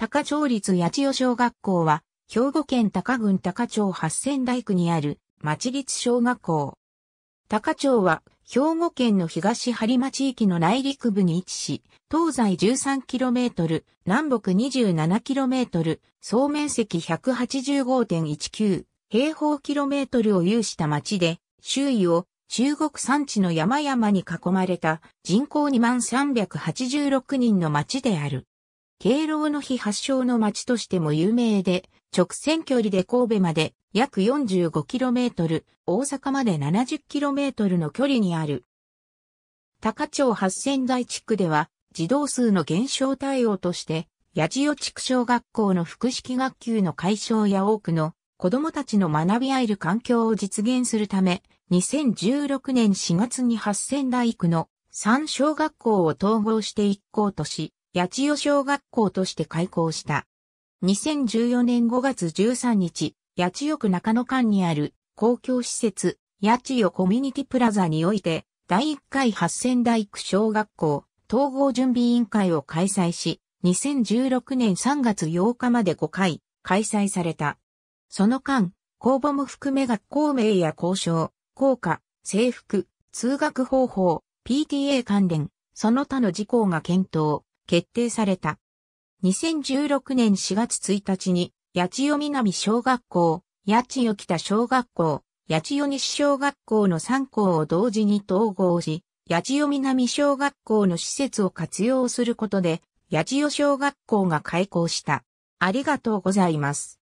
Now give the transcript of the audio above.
高町立八千代小学校は、兵庫県高郡高町八千台区にある町立小学校。高町は、兵庫県の東張間地域の内陸部に位置し、東西 13km、南北 27km、総面積185.19平方キロメートルを有した町で、周囲を中国山地の山々に囲まれた人口2万386人の町である。敬老の日発祥の町としても有名で、直線距離で神戸まで約 45km、大阪まで 70km の距離にある。高町八千台地区では、児童数の減少対応として、八千代地区小学校の複式学級の解消や多くの子供たちの学び合える環境を実現するため、2016年4月に八千台区の3小学校を統合して一校とし、八千代小学校として開校した。2014年5月13日、八千代区中野間にある公共施設、八千代コミュニティプラザにおいて、第1回八千大区小学校統合準備委員会を開催し、2016年3月8日まで5回開催された。その間、公募も含め学校名や交渉、校歌、制服、通学方法、PTA 関連、その他の事項が検討、決定された。2016年4月1日に、八千代南小学校、八千代北小学校、八千代西小学校の3校を同時に統合し、八千代南小学校の施設を活用することで、八千代小学校が開校した。ありがとうございます。